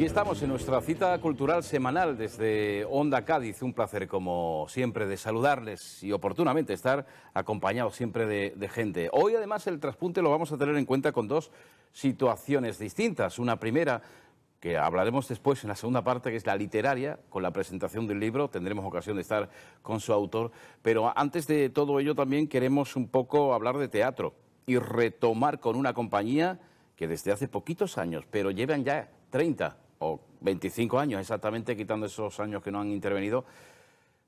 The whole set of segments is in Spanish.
Y estamos en nuestra cita cultural semanal desde Onda Cádiz. Un placer, como siempre, de saludarles y oportunamente estar acompañados siempre de, gente. Hoy, además, el traspunte lo vamos a tener en cuenta con dos situaciones distintas. Una primera que hablaremos después en la segunda parte, que es la literaria, con la presentación del libro. Tendremos ocasión de estar con su autor. Pero antes de todo ello también queremos un poco hablar de teatro y retomar con una compañía que desde hace poquitos años, pero llevan ya 30 o 25 años exactamente, quitando esos años que no han intervenido,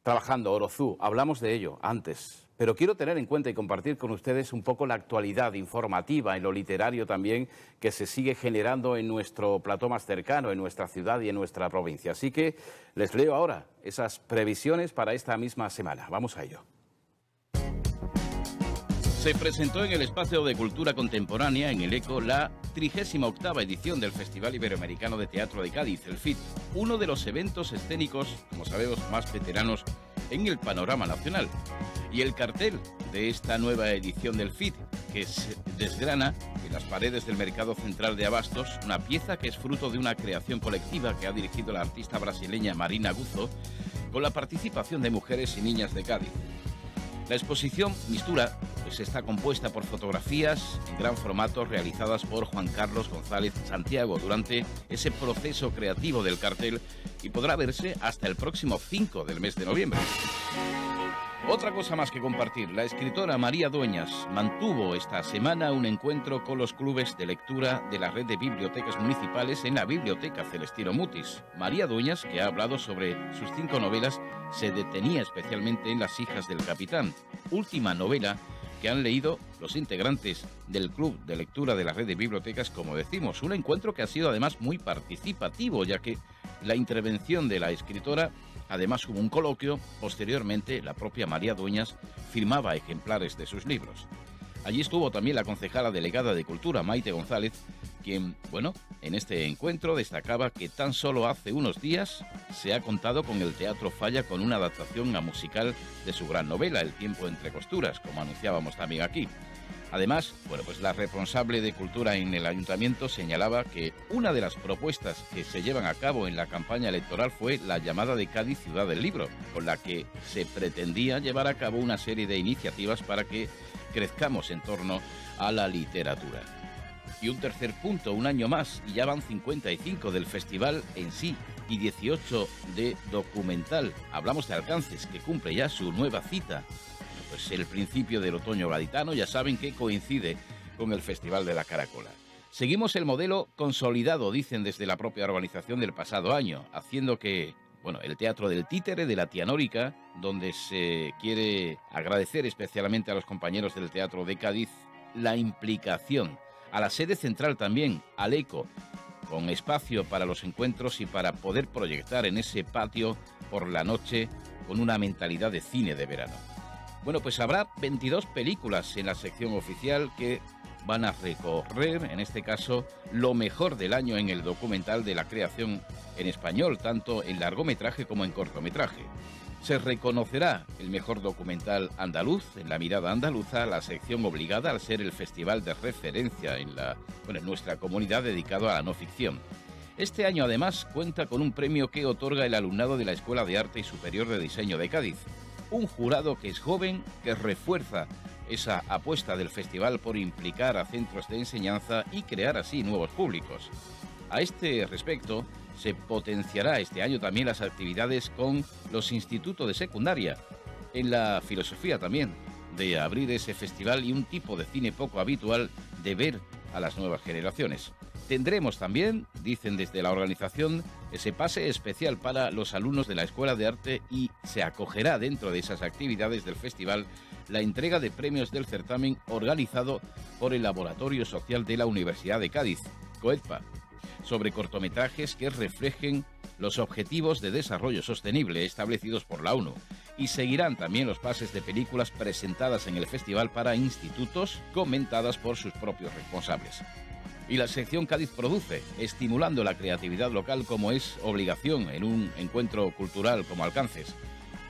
trabajando Orozú. Hablamos de ello antes, pero quiero tener en cuenta y compartir con ustedes un poco la actualidad informativa y lo literario también que se sigue generando en nuestro plató más cercano, en nuestra ciudad y en nuestra provincia. Así que les leo ahora esas previsiones para esta misma semana. Vamos a ello se presentó en el Espacio de Cultura Contemporánea en el ECO la 38 edición del Festival Iberoamericano de Teatro de Cádiz, el FIT, uno de los eventos escénicos, como sabemos, más veteranos en el panorama nacional. Y el cartel de esta nueva edición del FIT, que se desgrana en las paredes del Mercado Central de Abastos, una pieza que es fruto de una creación colectiva que ha dirigido la artista brasileña Marina Guzzo... con la participación de mujeres y niñas de Cádiz. La exposición mistura pues está compuesta por fotografías en gran formato realizadas por Juan Carlos González Santiago durante ese proceso creativo del cartel y podrá verse hasta el próximo 5 del mes de noviembre. Otra cosa más que compartir, la escritora María Dueñas mantuvo esta semana un encuentro con los clubes de lectura de la red de bibliotecas municipales en la Biblioteca Celestino Mutis. María Dueñas, que ha hablado sobre sus cinco novelas, se detenía especialmente en Las hijas del capitán, última novela que han leído los integrantes del Club de Lectura de la Red de Bibliotecas, como decimos. Un encuentro que ha sido además muy participativo, ya que la intervención de la escritora, además hubo un coloquio, posteriormente la propia María Dueñas firmaba ejemplares de sus libros. Allí estuvo también la concejala delegada de Cultura, Maite González, quien, bueno, en este encuentro destacaba que tan solo hace unos días se ha contado con el Teatro Falla con una adaptación a musical de su gran novela, El tiempo entre costuras, como anunciábamos también aquí. Además, bueno, pues la responsable de cultura en el ayuntamiento señalaba que una de las propuestas que se llevan a cabo en la campaña electoral fue la llamada de Cádiz Ciudad del Libro, con la que se pretendía llevar a cabo una serie de iniciativas para que crezcamos en torno a la literatura. Y un tercer punto, un año más, y ya van 55 del festival en sí y 18 de documental. Hablamos de alcances, que cumple ya su nueva cita. Pues el principio del otoño gaditano, ya saben que coincide con el Festival de la Caracola. Seguimos el modelo consolidado, dicen desde la propia organización del pasado año, haciendo que bueno, el Teatro del Títere de la Tianórica, donde se quiere agradecer especialmente a los compañeros del Teatro de Cádiz la implicación, a la sede central también, al ECO, con espacio para los encuentros y para poder proyectar en ese patio por la noche con una mentalidad de cine de verano. Bueno, pues habrá 22 películas en la sección oficial que van a recorrer, en este caso, lo mejor del año en el documental de la creación en español, tanto en largometraje como en cortometraje. Se reconocerá el mejor documental andaluz en la mirada andaluza, la sección obligada al ser el festival de referencia en, la, nuestra comunidad dedicado a la no ficción. Este año además cuenta con un premio que otorga el alumnado de la Escuela de Arte y Superior de Diseño de Cádiz. Un jurado que es joven, que refuerza esa apuesta del festival por implicar a centros de enseñanza y crear así nuevos públicos. A este respecto, se potenciará este año también las actividades con los institutos de secundaria, en la filosofía también de abrir ese festival y un tipo de cine poco habitual, de ver a las nuevas generaciones. Tendremos también, dicen desde la organización, ese pase especial para los alumnos de la Escuela de Arte y se acogerá dentro de esas actividades del festival la entrega de premios del certamen organizado por el Laboratorio Social de la Universidad de Cádiz, COEDPA, sobre cortometrajes que reflejen los Objetivos de Desarrollo Sostenible establecidos por la ONU y seguirán también los pases de películas presentadas en el festival para institutos comentadas por sus propios responsables. Y la sección Cádiz Produce, estimulando la creatividad local como es obligación en un encuentro cultural como Alcances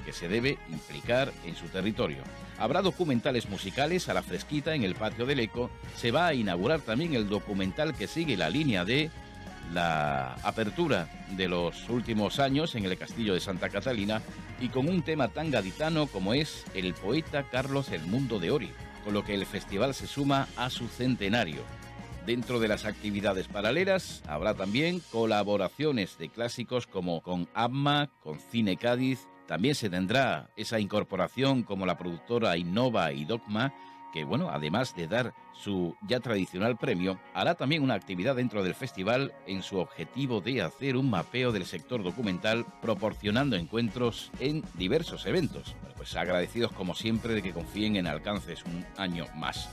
que se debe implicar en su territorio. Habrá documentales musicales a la fresquita en el patio del Eco. Se va a inaugurar también el documental que sigue la línea de la apertura de los últimos años en el castillo de Santa Catalina y con un tema tan gaditano como es el poeta Carlos el Mundo de Ori, con lo que el festival se suma a su centenario. Dentro de las actividades paralelas habrá también colaboraciones de clásicos como con ABMA, con Cine Cádiz, también se tendrá esa incorporación como la productora Innova y Dogma que bueno, además de dar su ya tradicional premio, hará también una actividad dentro del festival en su objetivo de hacer un mapeo del sector documental proporcionando encuentros en diversos eventos. pues agradecidos como siempre de que confíen en alcances un año más.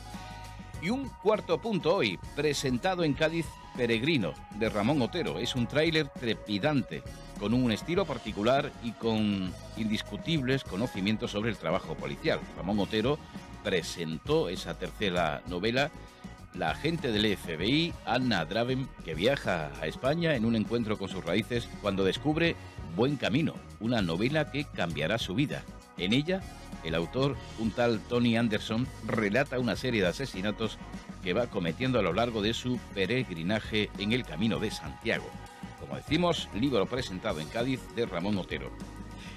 Y un cuarto punto hoy, presentado en Cádiz Peregrino, de Ramón Otero. Es un tráiler trepidante, con un estilo particular y con indiscutibles conocimientos sobre el trabajo policial. Ramón Otero presentó esa tercera novela la agente del FBI, Anna Draven, que viaja a España en un encuentro con sus raíces cuando descubre Buen Camino, una novela que cambiará su vida. En ella, el autor, un tal Tony Anderson, relata una serie de asesinatos que va cometiendo a lo largo de su peregrinaje en el Camino de Santiago. Como decimos, libro presentado en Cádiz de Ramón Otero.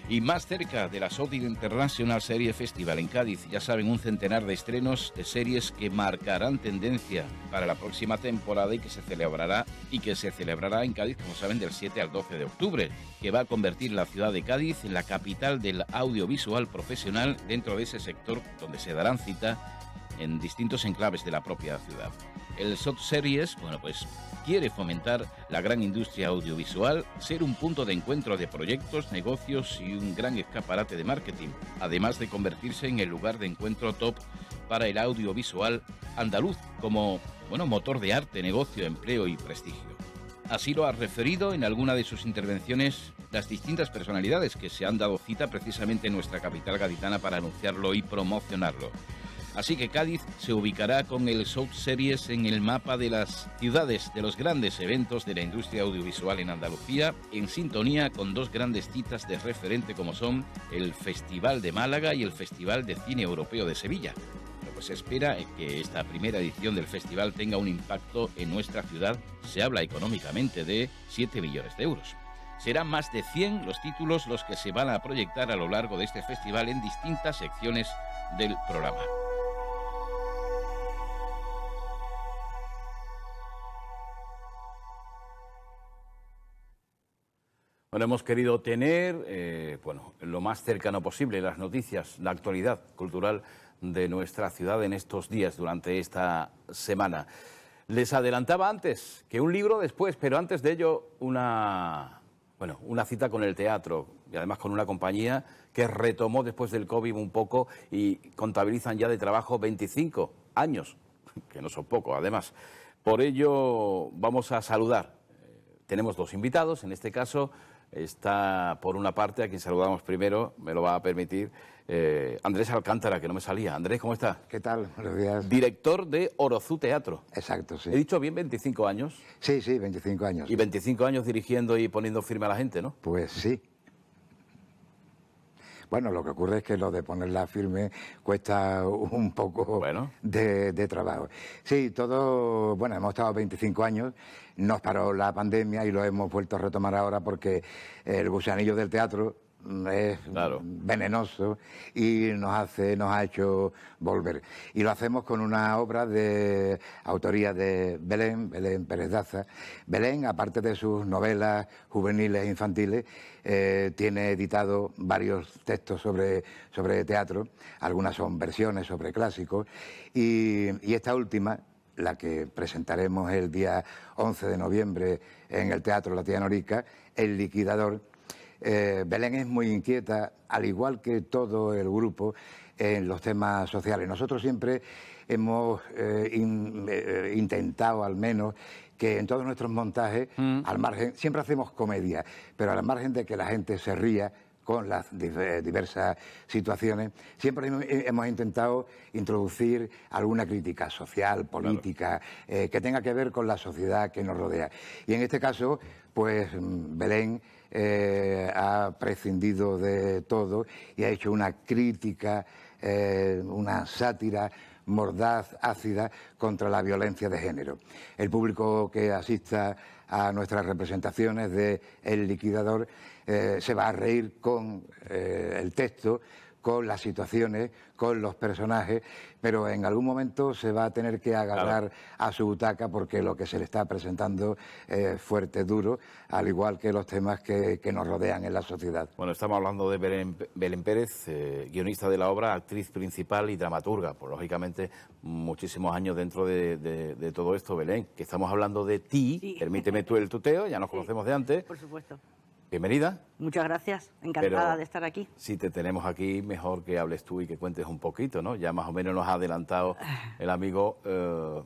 Y más cerca de la Saudi International Series Festival en Cádiz, ya saben, un centenar de estrenos de series que marcarán tendencia para la próxima temporada y que se celebrará y que se celebrará en Cádiz, como saben, del 7 al 12 de octubre, que va a convertir la ciudad de Cádiz en la capital del audiovisual profesional dentro de ese sector donde se darán cita en distintos enclaves de la propia ciudad. El SOT Series, bueno, pues quiere fomentar la gran industria audiovisual, ser un punto de encuentro de proyectos, negocios y un gran escaparate de marketing, además de convertirse en el lugar de encuentro top para el audiovisual andaluz como bueno, motor de arte, negocio, empleo y prestigio. Así lo ha referido en alguna de sus intervenciones las distintas personalidades que se han dado cita precisamente en nuestra capital gaditana para anunciarlo y promocionarlo. Así que Cádiz se ubicará con el South Series en el mapa de las ciudades de los grandes eventos de la industria audiovisual en Andalucía, en sintonía con dos grandes citas de referente como son el Festival de Málaga y el Festival de Cine Europeo de Sevilla. pues se espera que esta primera edición del festival tenga un impacto en nuestra ciudad. Se habla económicamente de 7 millones de euros. Serán más de 100 los títulos los que se van a proyectar a lo largo de este festival en distintas secciones del programa. Bueno, hemos querido tener eh, bueno, lo más cercano posible las noticias, la actualidad cultural de nuestra ciudad en estos días, durante esta semana. Les adelantaba antes que un libro después, pero antes de ello una, bueno, una cita con el teatro y además con una compañía que retomó después del COVID un poco y contabilizan ya de trabajo 25 años, que no son poco además. Por ello vamos a saludar. Eh, tenemos dos invitados, en este caso Está, por una parte, a quien saludamos primero, me lo va a permitir, eh, Andrés Alcántara, que no me salía. Andrés, ¿cómo estás? ¿Qué tal? Buenos días. Director de Orozú Teatro. Exacto, sí. ¿He dicho bien 25 años? Sí, sí, 25 años. Y 25 años dirigiendo y poniendo firme a la gente, ¿no? Pues sí. Bueno, lo que ocurre es que lo de ponerla firme cuesta un poco de, trabajo. Sí, todo, bueno, hemos estado 25 años, nos paró la pandemia y lo hemos vuelto a retomar ahora porque el gusanillo del teatro es venenoso y nos hace, nos ha hecho volver. Y lo hacemos con una obra de autoría de Belén, Belén Pérez Daza. Belén, aparte de sus novelas juveniles e infantiles, eh, tiene editado varios textos sobre, sobre teatro, algunas son versiones sobre clásicos, y, y esta última, la que presentaremos el día 11 de noviembre en el Teatro La Tía Norica, El Liquidador, eh, Belén es muy inquieta, al igual que todo el grupo, en los temas sociales. Nosotros siempre hemos eh, eh, intentado, al menos, que en todos nuestros montajes, mm. al margen, siempre hacemos comedia, pero al margen de que la gente se ría, con las diversas situaciones, siempre hemos intentado introducir alguna crítica social, política, eh, que tenga que ver con la sociedad que nos rodea. Y en este caso, pues mm, Belén eh, ha prescindido de todo y ha hecho una crítica, eh, una sátira mordaz, ácida contra la violencia de género. El público que asista a nuestras representaciones de El Liquidador eh, se va a reír con eh, el texto, con las situaciones, con los personajes, pero en algún momento se va a tener que agarrar a su butaca porque lo que se le está presentando eh, es fuerte, duro, al igual que los temas que, nos rodean en la sociedad. Bueno, estamos hablando de Belén, Pérez, guionista de la obra, actriz principal y dramaturga, por pues, lógicamente muchísimos años dentro de, todo esto, Belén, que estamos hablando de ti, permíteme tú el tuteo, ya nos conocemos de antes. Por supuesto. Bienvenida. Muchas gracias, encantada de estar aquí. Si te tenemos aquí, mejor que hables tú y que cuentes un poquito, ¿no? Ya más o menos nos ha adelantado el amigo eh,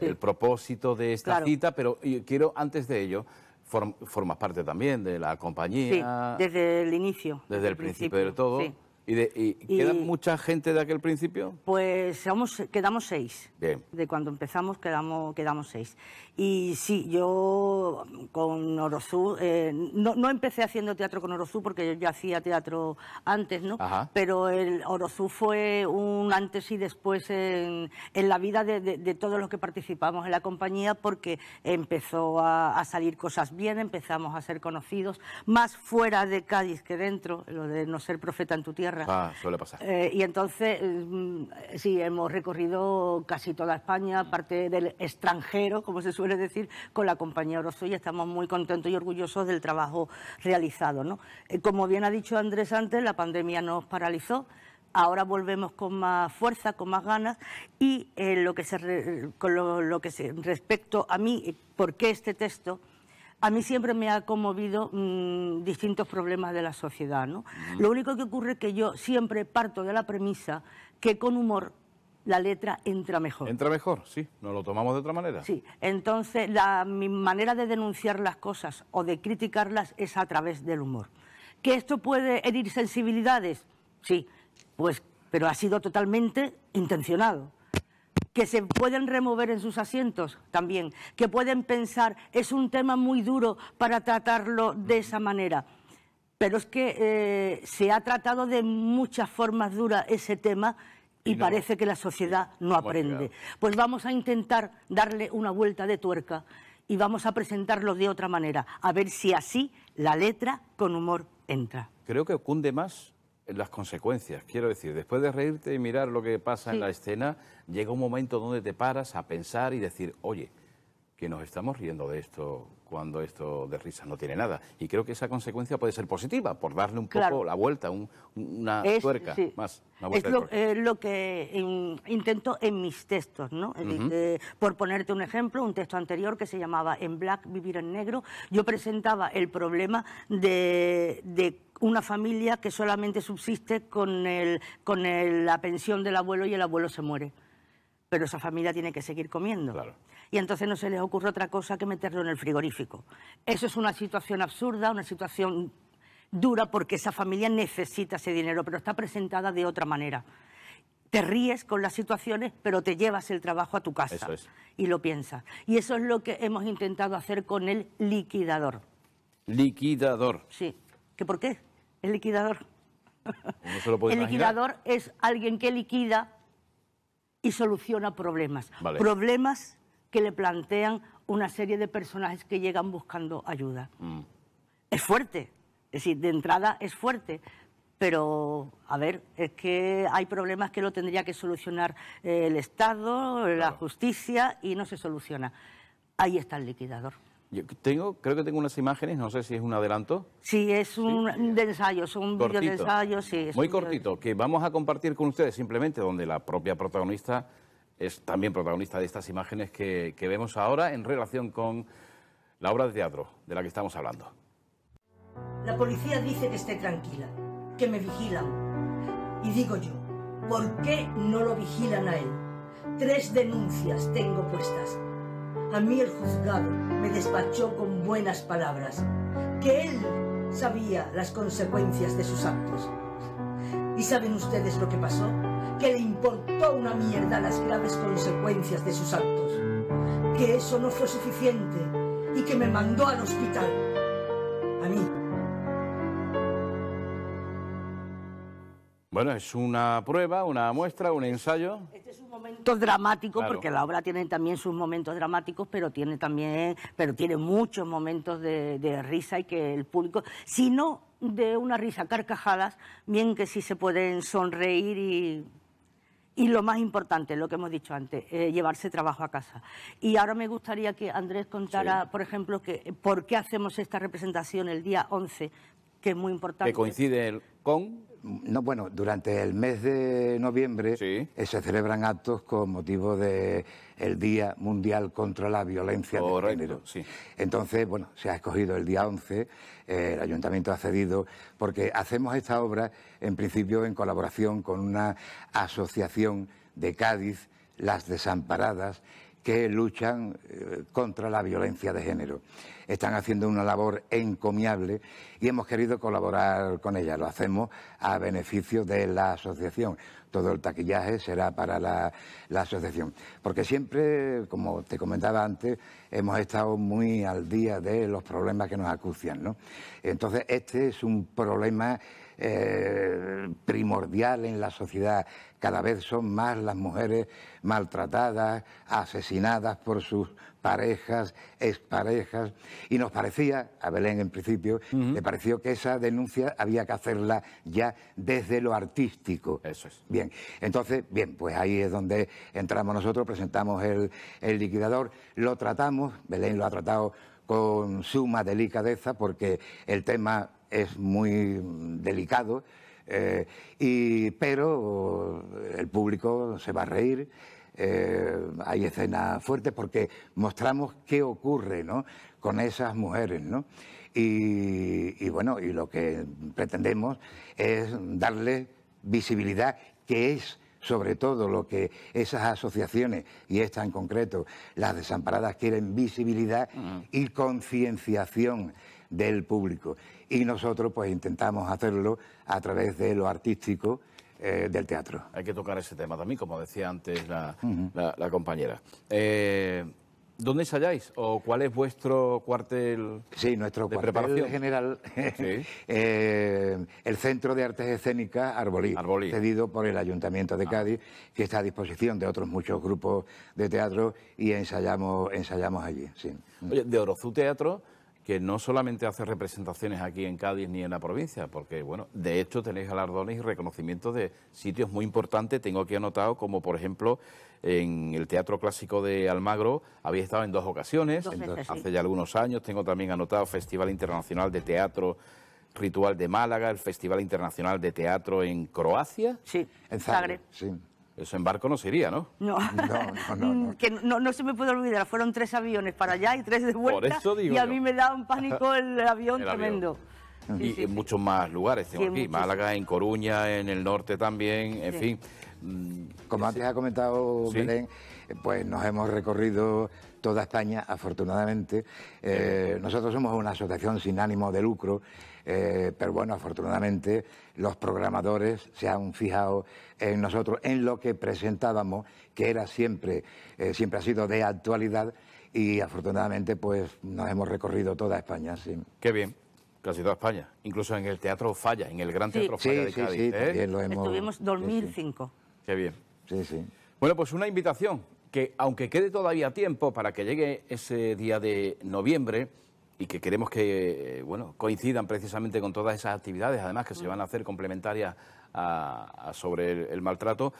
el propósito de esta cita, pero quiero, antes de ello, formas parte también de la compañía. Sí, desde el inicio. Desde, el, principio, de todo. Sí. ¿Y, queda mucha gente de aquel principio? Pues quedamos seis. De cuando empezamos quedamos, quedamos seis. Y sí, yo con Orozú, eh, no, no, empecé haciendo teatro con Orozú porque yo ya hacía teatro antes, ¿no? Pero el Orozú fue un antes y después en, la vida de, de, todos los que participamos en la compañía porque empezó a salir cosas bien, empezamos a ser conocidos, más fuera de Cádiz que dentro, lo de no ser profeta en tu tierra Ah, suele pasar. Eh, y entonces, mm, sí, hemos recorrido casi toda España, parte del extranjero, como se suele decir, con la compañía Oroso y estamos muy contentos y orgullosos del trabajo realizado. Eh, como bien ha dicho Andrés antes, la pandemia nos paralizó ahora volvemos con más fuerza, con más ganas y eh, lo que se, con lo, que respecto a mí, ¿por qué este texto? a mí siempre me ha conmovido mm, distintos problemas de la sociedad. ¿no? Lo único que ocurre es que yo siempre parto de la premisa que con humor la letra entra mejor. Entra mejor, sí, no lo tomamos de otra manera. Sí, entonces la, mi manera de denunciar las cosas o de criticarlas es a través del humor. ¿Que esto puede herir sensibilidades? Sí, pues, pero ha sido totalmente intencionado que se pueden remover en sus asientos también, que pueden pensar, es un tema muy duro para tratarlo de esa manera. Pero es que eh, se ha tratado de muchas formas duras ese tema y, parece que la sociedad no aprende. Pues vamos a intentar darle una vuelta de tuerca y vamos a presentarlo de otra manera, a ver si así la letra con humor entra. Creo que cunde más las consecuencias. Quiero decir, después de reírte y mirar lo que pasa en la escena, llega un momento donde te paras a pensar y decir, oye, que nos estamos riendo de esto cuando esto de risa no tiene nada. Y creo que esa consecuencia puede ser positiva, por darle un poco la vuelta, una tuerca más. es lo, que intento en mis textos, ¿no? Eh, por ponerte un ejemplo, un texto anterior que se llamaba En Black, Vivir en Negro, yo presentaba el problema de, una familia que solamente subsiste con, con la pensión del abuelo y el abuelo se muere. Pero esa familia tiene que seguir comiendo. Claro y entonces no se les ocurre otra cosa que meterlo en el frigorífico. Eso es una situación absurda, una situación dura porque esa familia necesita ese dinero, pero está presentada de otra manera. Te ríes con las situaciones, pero te llevas el trabajo a tu casa y lo piensas. Y eso es lo que hemos intentado hacer con el liquidador. Liquidador. Sí. ¿Que por qué? El liquidador. se lo el liquidador es alguien que liquida y soluciona problemas. Problemas que le plantean una serie de personajes que llegan buscando ayuda. Mm. Es fuerte, es decir, de entrada es fuerte, pero a ver, es que hay problemas que lo tendría que solucionar eh, el Estado, la justicia, y no se soluciona. Ahí está el liquidador. Yo tengo, creo que tengo unas imágenes, no sé si es un adelanto. Sí, es un de ensayo, es un vídeo ensayo, Es Muy cortito, que vamos a compartir con ustedes simplemente, donde la propia protagonista es también protagonista de estas imágenes que, vemos ahora en relación con la obra de teatro de la que estamos hablando. La policía dice que esté tranquila, que me vigilan. Y digo yo, ¿por qué no lo vigilan a él? Tres denuncias tengo puestas. A mí el juzgado me despachó con buenas palabras, que él sabía las consecuencias de sus actos. ¿Y saben ustedes lo que pasó? que le importó una mierda las graves consecuencias de sus actos, que eso no fue suficiente y que me mandó al hospital, a mí. Bueno, es una prueba, una muestra, un ensayo. Este es un momento dramático porque la obra tiene también sus momentos dramáticos, pero tiene también, pero tiene muchos momentos de, de risa y que el público, si no de una risa carcajadas, bien que sí se pueden sonreír y y lo más importante, lo que hemos dicho antes, eh, llevarse trabajo a casa. Y ahora me gustaría que Andrés contara, por ejemplo, que, por qué hacemos esta representación el día 11, que es muy importante. Que coincide con no, bueno, durante el mes de noviembre se celebran actos con motivo de el Día Mundial contra la Violencia de Género. Entonces, bueno, se ha escogido el día 11, eh, el ayuntamiento ha cedido, porque hacemos esta obra en principio en colaboración con una asociación de Cádiz, Las Desamparadas, que luchan eh, contra la violencia de género. Están haciendo una labor encomiable y hemos querido colaborar con ella. Lo hacemos a beneficio de la asociación. Todo el taquillaje será para la, asociación. Porque siempre, como te comentaba antes, hemos estado muy al día de los problemas que nos acucian. Entonces, este es un problema eh, primordial en la sociedad. Cada vez son más las mujeres maltratadas, asesinadas por sus parejas, exparejas. Y nos parecía, a Belén en principio, le pareció que esa denuncia había que hacerla ya desde lo artístico. Eso es. Bien, entonces, bien, pues ahí es donde entramos nosotros, presentamos el liquidador, lo tratamos, Belén lo ha tratado con suma delicadeza porque el tema es muy mm, delicado, eh, y, pero el público se va a reír. Eh, hay escenas fuertes porque mostramos qué ocurre con esas mujeres. Y, bueno, y lo que pretendemos es darle visibilidad, que es sobre todo lo que esas asociaciones, y esta en concreto, las desamparadas, quieren visibilidad y concienciación del público y nosotros pues intentamos hacerlo a través de lo artístico eh, del teatro. Hay que tocar ese tema también, como decía antes la, compañera. Eh, ¿Dónde ensayáis o cuál es vuestro cuartel? Sí, nuestro de cuartel preparación? general, eh, el Centro de Artes Escénicas Arbolí, cedido por el Ayuntamiento de ah. Cádiz, que está a disposición de otros muchos grupos de teatro y ensayamos, ensayamos allí. Oye, de Orozú Teatro que no solamente hace representaciones aquí en Cádiz ni en la provincia, porque, bueno, de hecho tenéis galardones y reconocimientos de sitios muy importantes. Tengo aquí anotado, como por ejemplo, en el Teatro Clásico de Almagro, había estado en dos ocasiones, hace ya algunos años. Tengo también anotado Festival Internacional de Teatro Ritual de Málaga, el Festival Internacional de Teatro en Croacia. Sí, en Zagreb. Sí. Eso en barco no sería, ¿no? No, no, no, que no, se me puede olvidar, fueron tres aviones para allá y tres de vuelta. Por eso digo y a mí me da un pánico el avión tremendo. y en muchos más lugares tengo aquí, Málaga, en Coruña, en el norte también, en fin. Como antes ha comentado Belén, pues nos hemos recorrido toda España, afortunadamente. Eh, eh. nosotros somos una asociación sin ánimo de lucro eh, pero bueno, afortunadamente los programadores se han fijado en nosotros, en lo que presentábamos, que era siempre, eh, siempre ha sido de actualidad y afortunadamente pues nos hemos recorrido toda España. Qué bien. Casi toda España, incluso en el Teatro Falla, en el Gran Teatro Falla de Cádiz. Sí, sí, ¿eh? lo hemos... Estuvimos 2005. Qué bien. Sí, sí. Bueno, pues una invitación que, aunque quede todavía tiempo para que llegue ese día de noviembre, y que queremos que eh, bueno, coincidan precisamente con todas esas actividades, además que se mm. van a hacer complementarias sobre el, maltrato.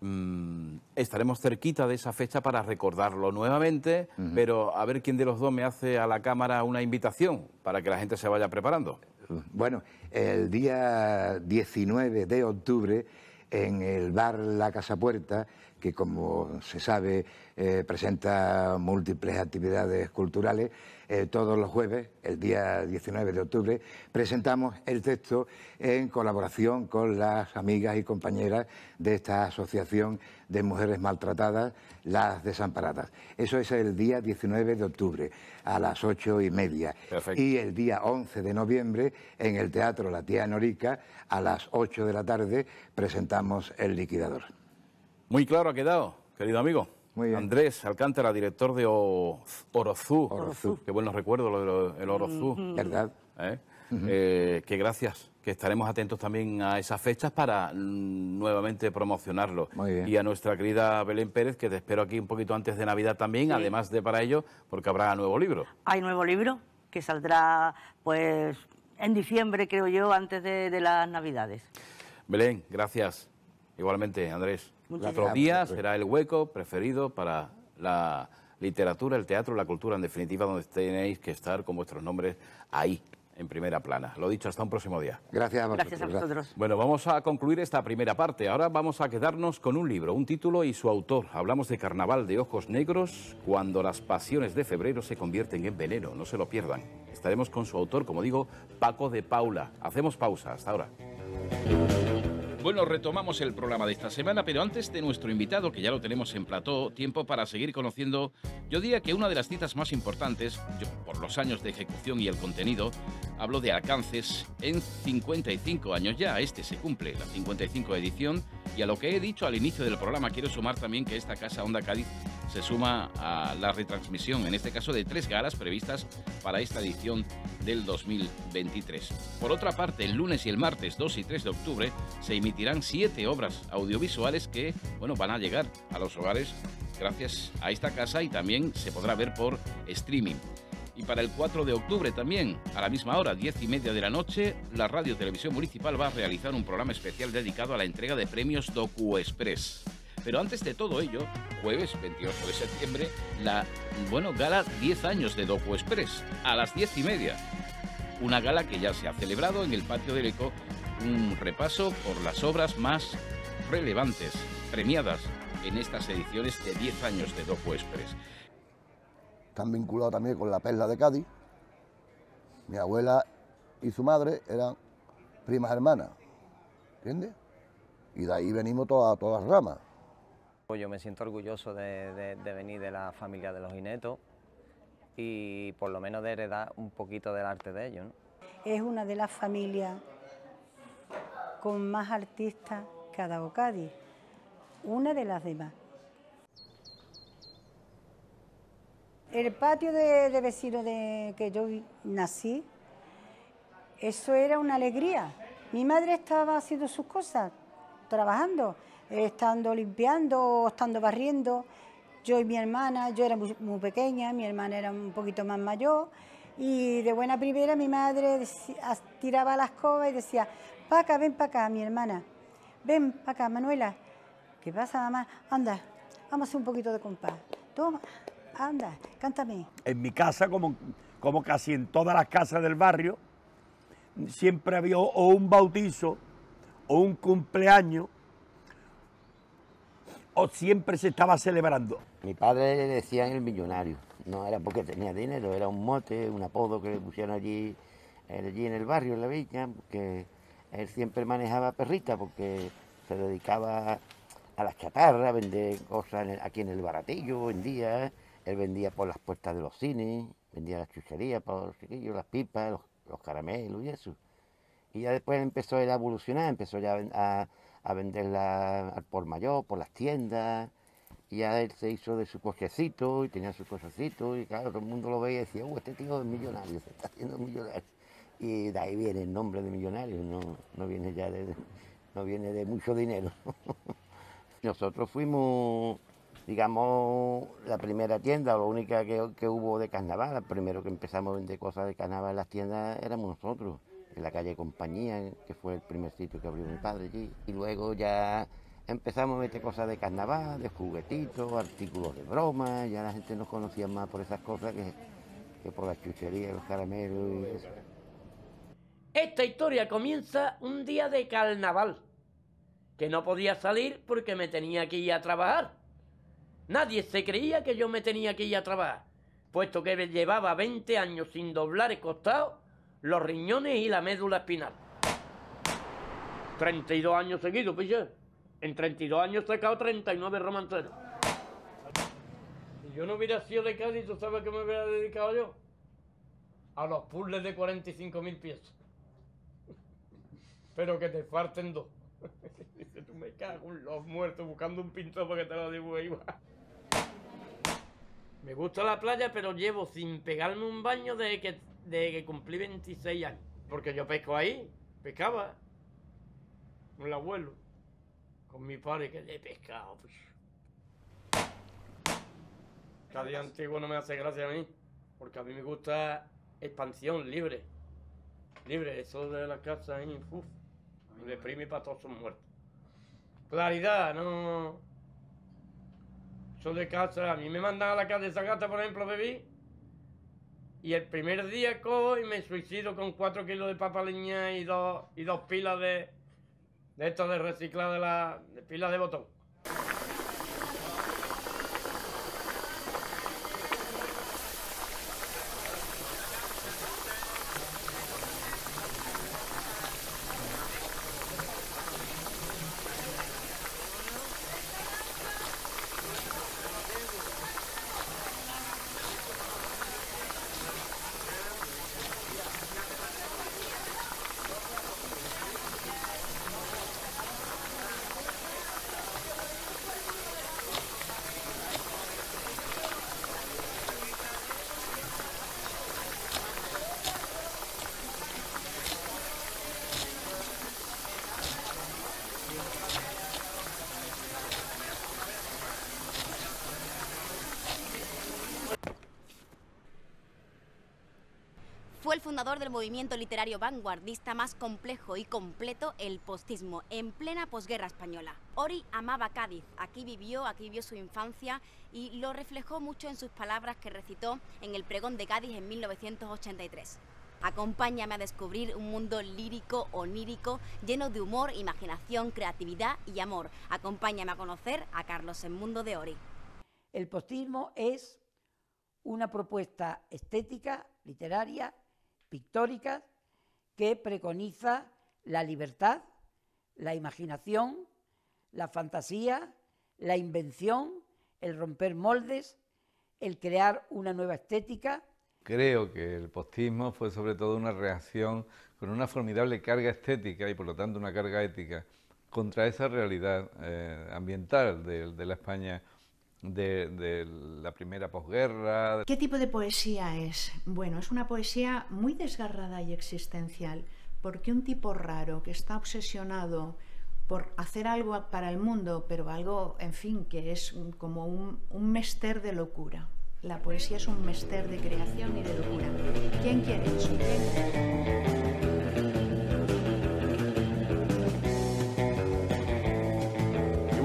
Mm, estaremos cerquita de esa fecha para recordarlo nuevamente, pero a ver quién de los dos me hace a la Cámara una invitación para que la gente se vaya preparando. Bueno, el día 19 de octubre en el bar La Casa Puerta... que como se sabe eh, presenta múltiples actividades culturales, eh, todos los jueves, el día 19 de octubre, presentamos el texto en colaboración con las amigas y compañeras de esta Asociación de Mujeres Maltratadas, las Desamparadas. Eso es el día 19 de octubre, a las ocho y media. Y el día 11 de noviembre, en el Teatro La Tía Norica, a las 8 de la tarde, presentamos El Liquidador. Muy claro ha quedado, querido amigo. Andrés Alcántara, director de Orozú. Orozú. Qué buenos recuerdos lo del Orozú. ¿Verdad? ¿Eh? Eh, que gracias, que estaremos atentos también a esas fechas para mm, nuevamente promocionarlo. Y a nuestra querida Belén Pérez, que te espero aquí un poquito antes de Navidad también, además de para ello, porque habrá nuevo libro. Hay nuevo libro que saldrá pues en diciembre, creo yo, antes de las Navidades. Belén, gracias. Igualmente, Andrés otro día será el hueco preferido para la literatura, el teatro, la cultura, en definitiva, donde tenéis que estar con vuestros nombres ahí, en primera plana. Lo dicho, hasta un próximo día. Gracias a Gracias a vosotros. Bueno, vamos a concluir esta primera parte. Ahora vamos a quedarnos con un libro, un título y su autor. Hablamos de Carnaval de Ojos Negros, cuando las pasiones de febrero se convierten en veneno. No se lo pierdan. Estaremos con su autor, como digo, Paco de Paula. Hacemos pausa. Hasta ahora. Bueno, retomamos el programa de esta semana, pero antes de nuestro invitado, que ya lo tenemos en plató, tiempo para seguir conociendo, yo diría que una de las citas más importantes, por los años de ejecución y el contenido, hablo de alcances en 55 años ya, este se cumple, la 55 edición, y a lo que he dicho al inicio del programa, quiero sumar también que esta casa Onda Cádiz se suma a la retransmisión, en este caso de tres galas previstas para esta edición del 2023. Por otra parte, el lunes y el martes 2 y 3 de octubre se imita emitirán siete obras audiovisuales que bueno, van a llegar a los hogares gracias a esta casa y también se podrá ver por streaming. Y para el 4 de octubre también, a la misma hora, 10 y media de la noche, la Radio Televisión Municipal va a realizar un programa especial dedicado a la entrega de premios Docu Express. Pero antes de todo ello, jueves 28 de septiembre, la, bueno, gala 10 años de Docu Express, a las 10 y media. Una gala que ya se ha celebrado en el patio del ECO un repaso por las obras más relevantes, premiadas en estas ediciones de 10 años de Dos Express. Están vinculados también con la Perla de Cádiz. Mi abuela y su madre eran primas hermanas, ¿entiendes? Y de ahí venimos todas, todas las ramas. Pues yo me siento orgulloso de, de, venir de la familia de los Inetos y por lo menos de heredar un poquito del arte de ellos. Es una de las familias con más artistas cada Ocadi, una de las demás. El patio de, vecino de que yo nací, eso era una alegría. Mi madre estaba haciendo sus cosas, trabajando, estando limpiando, estando barriendo. Yo y mi hermana, yo era muy, pequeña, mi hermana era un poquito más mayor. Y de buena primera mi madre tiraba las escoba y decía, Paca, ven para acá, mi hermana, ven para acá, Manuela, ¿qué pasa, mamá? Anda, vamos a hacer un poquito de compás, toma, anda, cántame. En mi casa, como, como casi en todas las casas del barrio, siempre había o un bautizo o un cumpleaños o siempre se estaba celebrando. Mi padre le en el millonario, no era porque tenía dinero, era un mote, un apodo que le pusieron allí, eh, allí en el barrio, en la villa, porque... Él siempre manejaba perrita porque se dedicaba a las chatarras, vender cosas aquí en el baratillo, vendía. Él vendía por las puertas de los cines, vendía las chucherías por los chiquillos, las pipas, los, caramelos y eso. Y ya después empezó a evolucionar, empezó ya a, a venderla por mayor, por las tiendas. Y ya él se hizo de su cochecito y tenía su cochecito y claro, todo el mundo lo veía y decía, ¡Uy, uh, este tío es millonario, se está haciendo millonario y de ahí viene el nombre de millonario, no, no viene ya de, no viene de mucho dinero. Nosotros fuimos, digamos, la primera tienda, la única que, que hubo de carnaval, el primero que empezamos a vender cosas de carnaval en las tiendas éramos nosotros, en la calle Compañía, que fue el primer sitio que abrió mi padre allí, y luego ya empezamos a meter cosas de carnaval, de juguetitos, artículos de broma, ya la gente nos conocía más por esas cosas que, que por la chucherías, los caramelos y eso. Esta historia comienza un día de carnaval, que no podía salir porque me tenía que ir a trabajar. Nadie se creía que yo me tenía que ir a trabajar, puesto que llevaba 20 años sin doblar el costado, los riñones y la médula espinal. 32 años seguidos, piché. En 32 años he sacado 39 romanceros. Si yo no hubiera sido de Cádiz, ¿tú sabes qué me hubiera dedicado yo? A los puzzles de mil pesos pero que te falten dos. Dice, tú me cago en los muertos buscando un pintor para que te lo dibuje Me gusta la playa, pero llevo sin pegarme un baño desde que, cumplí 26 años. Porque yo pesco ahí, pescaba. Con el abuelo, con mi padre que le he pescado. Pues. Cada antiguo no me hace gracia a mí, porque a mí me gusta expansión libre. Libre, eso de la casa ahí, uff de prima y pastor son muertos. Claridad, no. Son de casa, a mí me mandan a la casa de Zagata, por ejemplo, bebí. Y el primer día cojo y me suicido con 4 kilos de papaleña y dos, y dos pilas de, de esto de reciclada de la de pilas de botón. fundador del movimiento literario vanguardista más complejo y completo, el postismo, en plena posguerra española. Ori amaba Cádiz, aquí vivió, aquí vio su infancia y lo reflejó mucho en sus palabras que recitó en el pregón de Cádiz en 1983. Acompáñame a descubrir un mundo lírico, onírico, lleno de humor, imaginación, creatividad y amor. Acompáñame a conocer a Carlos el Mundo de Ori. El postismo es una propuesta estética, literaria pictóricas que preconiza la libertad, la imaginación, la fantasía, la invención, el romper moldes, el crear una nueva estética. Creo que el postismo fue sobre todo una reacción con una formidable carga estética y por lo tanto una carga ética contra esa realidad eh, ambiental de la España de, la primera posguerra. ¿Qué tipo de poesía es? Bueno, es una poesía muy desgarrada y existencial, porque un tipo raro que está obsesionado por hacer algo para el mundo, pero algo, en fin, que es como un, un mester de locura. La poesía es un mester de creación y de locura. ¿Quién quiere eso?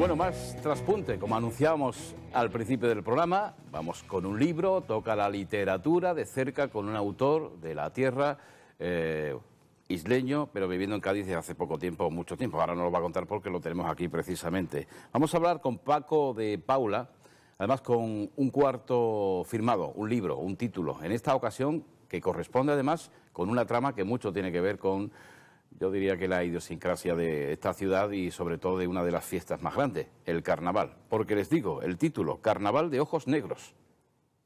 bueno, más traspunte. Como anunciábamos al principio del programa, vamos con un libro, toca la literatura de cerca con un autor de la tierra. Eh, isleño, pero viviendo en Cádiz hace poco tiempo, mucho tiempo. Ahora no lo va a contar porque lo tenemos aquí precisamente. Vamos a hablar con Paco de Paula, además con un cuarto firmado, un libro, un título. En esta ocasión que corresponde además con una trama que mucho tiene que ver con yo diría que la idiosincrasia de esta ciudad y sobre todo de una de las fiestas más grandes, el carnaval. Porque les digo, el título, Carnaval de Ojos Negros.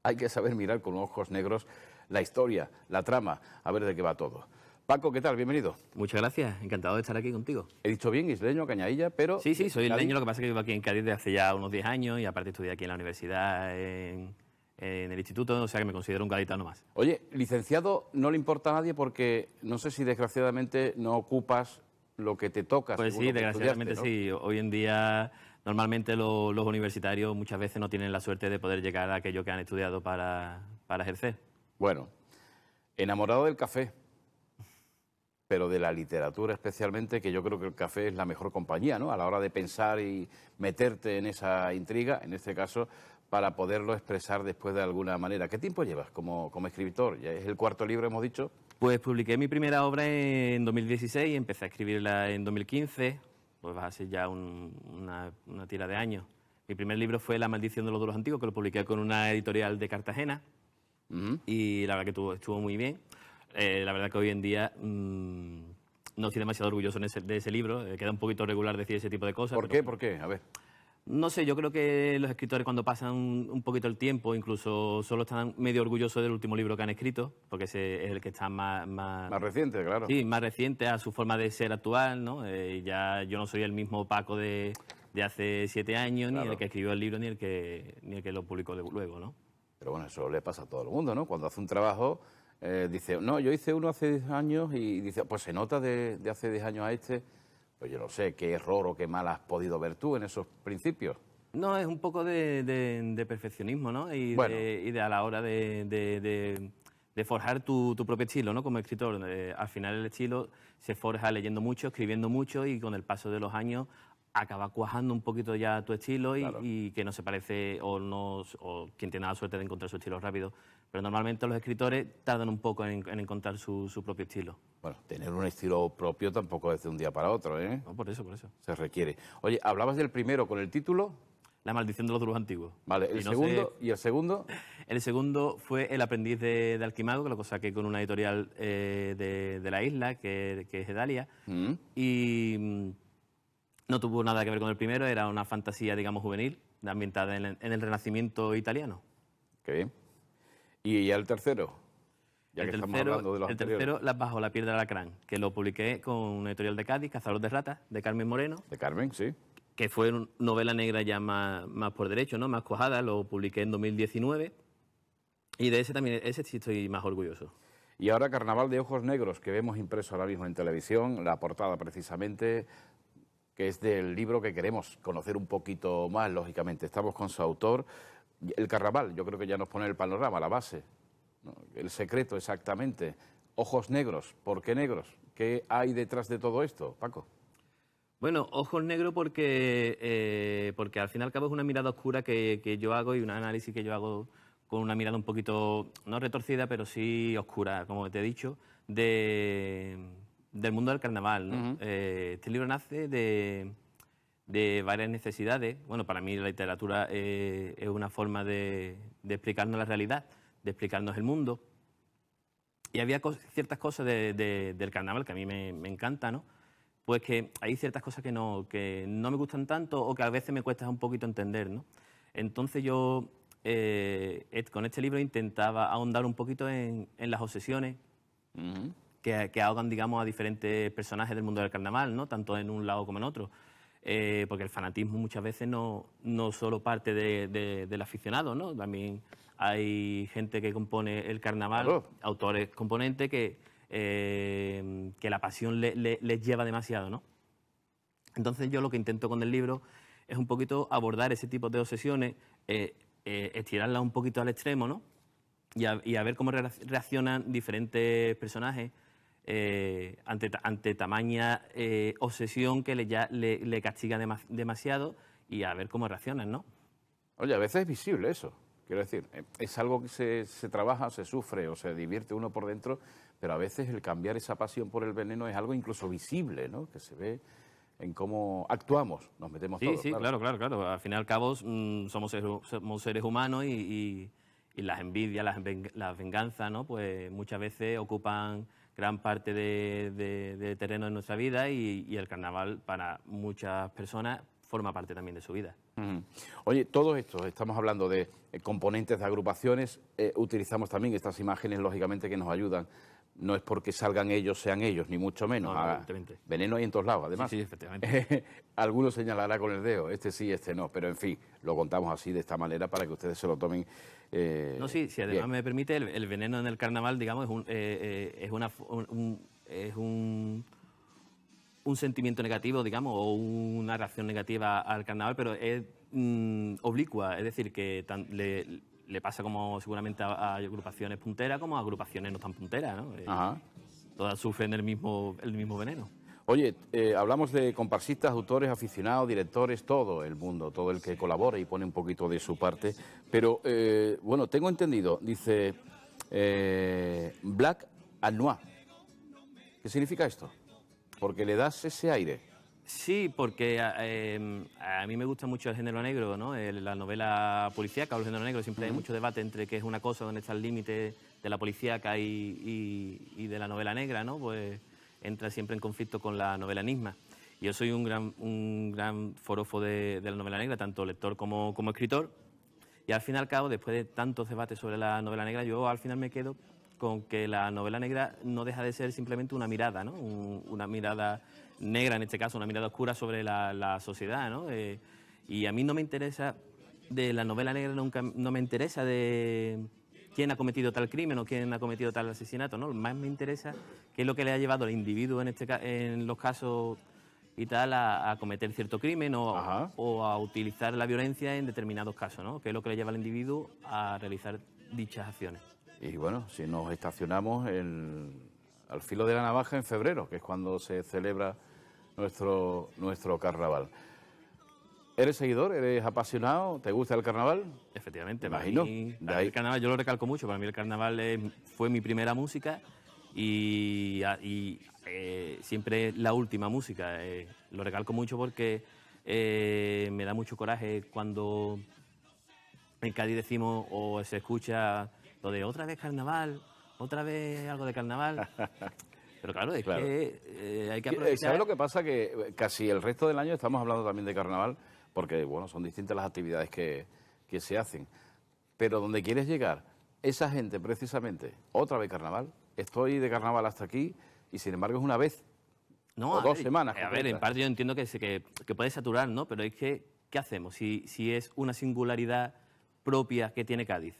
Hay que saber mirar con ojos negros la historia, la trama, a ver de qué va todo. Paco, ¿qué tal? Bienvenido. Muchas gracias, encantado de estar aquí contigo. He dicho bien, isleño, cañadilla, pero... Sí, sí, soy isleño, lo que pasa es que vivo aquí en Cádiz desde hace ya unos 10 años y aparte estudié aquí en la universidad en en el instituto, o sea que me considero un gaditano más. Oye, licenciado no le importa a nadie porque no sé si desgraciadamente no ocupas lo que te toca. Pues sí, desgraciadamente sí. Hoy en día normalmente los universitarios muchas veces no tienen la suerte de poder llegar a aquello que han estudiado para, para ejercer. Bueno, enamorado del café, pero de la literatura especialmente, que yo creo que el café es la mejor compañía, ¿no? A la hora de pensar y meterte en esa intriga, en este caso, para poderlo expresar después de alguna manera. ¿Qué tiempo llevas como, como escritor? Ya es el cuarto libro, hemos dicho. Pues publiqué mi primera obra en 2016, y empecé a escribirla en 2015, pues va a ser ya una, tira de años. Mi primer libro fue La maldición de los duros antiguos, que lo publiqué con una editorial de Cartagena y la verdad que estuvo, muy bien. Eh, la verdad que hoy en día mm, no estoy demasiado orgulloso de ese, libro, eh, queda un poquito regular decir ese tipo de cosas. ¿Por qué? ¿Por qué? A ver. No sé, yo creo que los escritores cuando pasan un poquito el tiempo, incluso solo están medio orgullosos del último libro que han escrito, porque ese es el que está más, más... reciente, claro. Sí, más reciente a su forma de ser actual, ¿no? Eh, ya yo no soy el mismo Paco de, hace siete años, ni el que escribió el libro, ni el que, ni el que lo publicó luego, ¿no? Pero bueno, eso le pasa a todo el mundo, ¿no? Cuando hace un trabajo, eh, dice, no, yo hice uno hace diez años y dice, pues se nota de, hace diez años a este pues yo no sé, qué error o qué mal has podido ver tú en esos principios. No, es un poco de, perfeccionismo, ¿no? Y, de, a la hora de, forjar tu, propio estilo, ¿no? Como escritor, eh, al final el estilo se forja leyendo mucho, escribiendo mucho y con el paso de los años Acaba cuajando un poquito ya tu estilo y, que no se parece o, no, o quien tiene la suerte de encontrar su estilo rápido. Pero normalmente los escritores tardan un poco en, encontrar su, propio estilo. Bueno, tener un estilo propio tampoco es de un día para otro, ¿eh? No, por eso, por eso. Se requiere. Oye, hablabas del primero con el título. La maldición de los duros antiguos. Vale, el segundo y el segundo. El segundo fue El aprendiz de, Alquimago, que lo saqué con una editorial eh, de, la isla, que, es Edalia. Mm. Y no tuvo nada que ver con el primero, era una fantasía, digamos, juvenil, ambientada en el, Renacimiento italiano. Qué bien. ¿Y ya el tercero? Ya el que tercero, estamos hablando de los El tercero, Las Bajo la Piedra de la Alacrán, que lo publiqué con un editorial de Cádiz, Cazador de Ratas, de Carmen Moreno. De Carmen, sí. Que fue una novela negra ya más, por derecho, ¿no? Más cojada, lo publiqué en 2019. Y de ese también, ese sí estoy más orgulloso. Y ahora Carnaval de Ojos Negros, que vemos impreso ahora mismo en televisión, la portada precisamente, que es del libro que queremos conocer un poquito más, lógicamente. Estamos con su autor, El Carnaval, yo creo que ya nos pone el panorama, la base, el secreto exactamente. Ojos negros, ¿por qué negros? ¿Qué hay detrás de todo esto, Paco? Bueno, ojos negros porque, eh, porque al fin y al cabo es una mirada oscura que, que yo hago y un análisis que yo hago con una mirada un poquito, no retorcida, pero sí oscura, como te he dicho, de, del mundo del carnaval. Eh, este libro nace de, varias necesidades. Bueno, para mí la literatura eh, es una forma de, explicarnos la realidad, de explicarnos el mundo. Y había ciertas cosas del carnaval que a mí me, me encanta, ¿no? Pues que hay ciertas cosas que no, me gustan tanto o que a veces me cuesta un poquito entender, ¿no? Entonces yo eh, con este libro intentaba ahondar un poquito en, las obsesiones, que, ahogan, digamos, a diferentes personajes del mundo del carnaval, ¿no? Tanto en un lado como en otro. Eh, porque el fanatismo muchas veces no, no solo parte del aficionado, También hay gente que compone el carnaval, autores, componentes que, eh, que la pasión les lleva demasiado, Entonces yo lo que intento con el libro es un poquito abordar ese tipo de obsesiones, eh, estirarlas un poquito al extremo, y a ver cómo reaccionan diferentes personajes eh, ante, ante, tamaña eh, obsesión que le, le, castiga demasiado y a ver cómo reaccionan, ¿no? Oye, a veces es visible eso. Quiero decir, eh, es algo que se, se, trabaja, se sufre o se divierte uno por dentro, pero a veces el cambiar esa pasión por el veneno es algo incluso visible, ¿no? Que se ve en cómo actuamos, nos metemos sí, todos. Sí, sí, claro. claro, claro, Al fin y al cabo mm, somos, seres, somos, seres, humanos y, y, las envidias, las, las venganzas, ¿no? Pues muchas veces ocupan gran parte de, terreno de nuestra vida y, el carnaval para muchas personas forma parte también de su vida. Oye, todo esto, estamos hablando de eh, componentes de agrupaciones, eh, utilizamos también estas imágenes, lógicamente, que nos ayudan no es porque salgan ellos sean ellos, ni mucho menos. Ah, veneno hay en todos lados, además. Sí, efectivamente. Algunos señalará con el dedo, este sí, este no, pero en fin, lo contamos así, de esta manera, para que ustedes se lo tomen. Eh, no, sí, si además me permite, el, veneno en el carnaval, digamos, es un, eh, eh, es una, un, es un, sentimiento negativo, digamos, o una reacción negativa al carnaval, pero es mm, oblicua, es decir, que le, le pasa como seguramente a, agrupaciones punteras como a agrupaciones no tan punteras, ¿no? Eh, todas sufren el mismo, el mismo veneno. Oye, eh, hablamos de comparsistas, autores, aficionados, directores, todo el mundo, todo el que colabora y pone un poquito de su parte. Pero, eh, bueno, tengo entendido, dice eh, Black Anois. ¿Qué significa esto? Porque le das ese aire. Sí, porque ah, em, a mí me gusta mucho el género negro, la novela policíaca o el género negro, siempre hay mucho debate entre qué es una cosa, dónde está el límite de la policíaca y, de la novela negra, Pues entra siempre en conflicto con la novela misma. Yo soy un gran, forofo de, la novela negra, tanto lector como, escritor, y al fin y al cabo, después de tantos debates sobre la novela negra, yo al final me quedo con que la novela negra no deja de ser simplemente una mirada, una mirada negra en este caso, una mirada oscura sobre la, la sociedad, ¿no? Eh, y a mí no me interesa, de la novela negra nunca, no me interesa de quién ha cometido tal crimen o quién ha cometido tal asesinato, ¿no? Más me interesa qué es lo que le ha llevado al individuo en, este, en los casos y tal a, cometer cierto crimen o, o a utilizar la violencia en determinados casos, ¿no? Qué es lo que le lleva al individuo a realizar dichas acciones. Y bueno, si nos estacionamos en al filo de la navaja en febrero, que es cuando se celebra nuestro, nuestro carnaval. ¿Eres seguidor? ¿Eres apasionado? ¿Te gusta el carnaval? Efectivamente, imagino. El carnaval yo lo recalco mucho, para mí el carnaval fue mi primera música y, eh, siempre es la última música. Eh, lo recalco mucho porque eh, me da mucho coraje cuando en Cádiz decimos o se escucha lo de otra vez carnaval, otra vez algo de carnaval. Pero claro, que eh, hay que eh, aprovechar. ¿Sabes lo que pasa? Que eh, casi el resto del año estamos hablando también de carnaval, porque bueno, son distintas las actividades que, se hacen. Pero donde quieres llegar, esa gente precisamente, otra vez carnaval, estoy de carnaval hasta aquí, y sin embargo es una vez no, o dos semanas. A ver, en parte yo entiendo que, puede saturar, ¿no? Pero es que, ¿qué hacemos si, si es una singularidad propia que tiene Cádiz?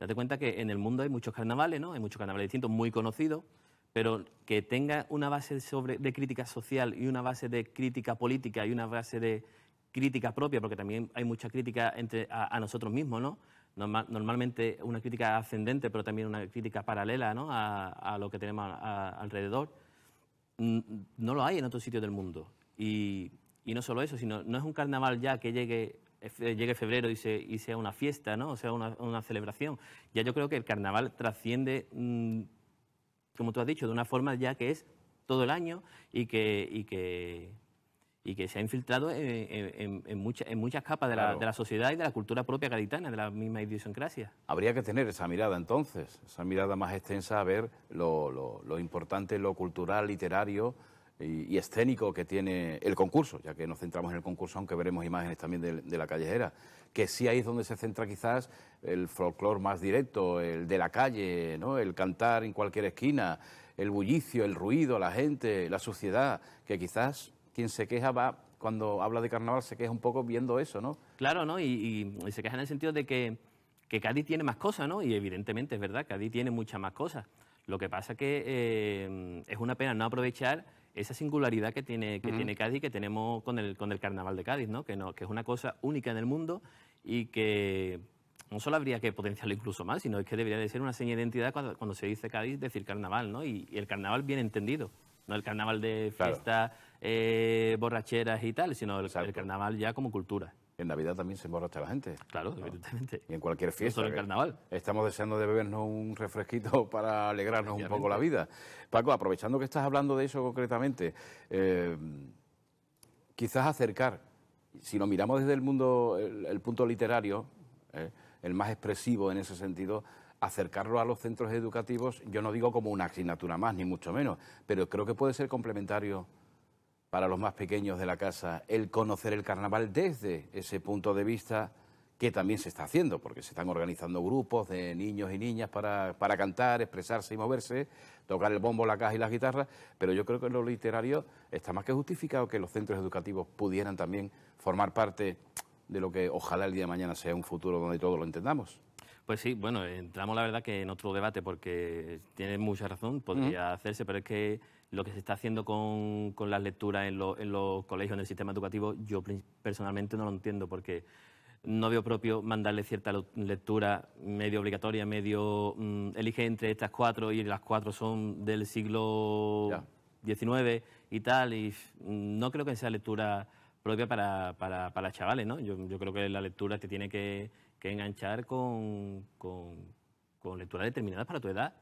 Date cuenta que en el mundo hay muchos carnavales, ¿no? Hay muchos carnavales distintos, muy conocidos, pero que tenga una base sobre, de crítica social y una base de crítica política y una base de crítica propia, porque también hay mucha crítica entre, a, nosotros mismos, ¿no? normalmente una crítica ascendente, pero también una crítica paralela ¿no? a, lo que tenemos alrededor. No lo hay en otros sitios del mundo. Y, y no solo eso, sino no es un carnaval ya que llegue llegue febrero y, sea una fiesta, ¿no? O sea, una, celebración. Ya yo creo que el carnaval trasciende, mm, como tú has dicho, de una forma ya que es todo el año y que, se ha infiltrado en, muchas capas de, la, sociedad y de la cultura propia gaditana, de la misma idiosincrasia. Habría que tener esa mirada entonces, esa mirada más extensa a ver lo importante, lo cultural, literario y, escénico que tiene el concurso, ya que nos centramos en el concurso, aunque veremos imágenes también de, la callejera, que sí ahí es donde se centra quizás el folclore más directo, el de la calle, ¿no? el cantar en cualquier esquina, el bullicio, el ruido, la gente, la suciedad, que quizás quien se queja va cuando habla de carnaval se queja un poco viendo eso, ¿no? Claro, ¿no? Y, se queja en el sentido de que, que, Cádiz tiene más cosas, ¿no? Y evidentemente es verdad, Cádiz tiene muchas más cosas. Lo que pasa que eh, es una pena no aprovechar esa singularidad que tiene, que tiene Cádiz, que tenemos con el, con el carnaval de Cádiz, ¿no? Que, no, que es una cosa única en el mundo y que no solo habría que potenciarlo incluso más, sino es que debería de ser una seña de identidad cuando, se dice Cádiz, decir carnaval, ¿no? Y, el carnaval bien entendido, no el carnaval de fiestas, eh, borracheras y tal, sino el carnaval ya como cultura en Navidad también se emborracha la gente. Claro, evidentemente. Y en cualquier fiesta. No en carnaval. Estamos deseando de bebernos un refresquito para alegrarnos un poco la vida. Paco, aprovechando que estás hablando de eso concretamente, eh, quizás acercar, si lo miramos desde el mundo, el, punto literario, eh, el más expresivo en ese sentido, acercarlo a los centros educativos, yo no digo como una asignatura más, ni mucho menos, pero creo que puede ser complementario para los más pequeños de la casa el conocer el carnaval desde ese punto de vista que también se está haciendo, porque se están organizando grupos de niños y niñas para, cantar, expresarse y moverse, tocar el bombo, la caja y las guitarras, pero yo creo que en lo literario está más que justificado que los centros educativos pudieran también formar parte de lo que ojalá el día de mañana sea un futuro donde todos lo entendamos. Pues sí, bueno, entramos la verdad que en otro debate porque tiene mucha razón, podría hacerse, pero es que lo que se está haciendo con, las lecturas en, los colegios, en el sistema educativo, yo personalmente no lo entiendo porque no veo propio mandarle cierta lectura medio obligatoria, medio mm, elige entre estas cuatro y las cuatro son del siglo XIX y tal, y no creo que sea lectura propia para, para, chavales, ¿no? Yo, creo que la lectura te tiene que, enganchar con, con lecturas determinadas para tu edad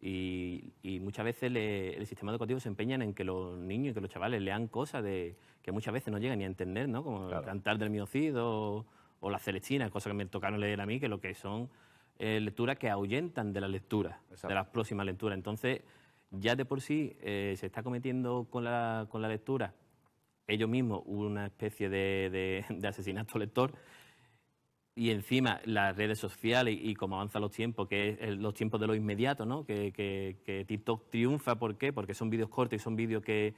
y, muchas veces el sistema educativo se empeña en que los niños y que los chavales lean cosas que muchas veces no llegan ni a entender, ¿no? como el cantar del miocido o, la celestina, cosas que me tocaron leer a mí, que lo que son eh, lecturas que ahuyentan de la lectura, de las próximas lecturas. Entonces, ya de por sí eh, se está cometiendo con la, con la lectura ellos mismos una especie de asesinato lector y encima las redes sociales y, cómo avanzan los tiempos, que es los tiempos de lo inmediato, ¿no? Que, TikTok triunfa, ¿por qué? Porque son vídeos cortos y son vídeos que,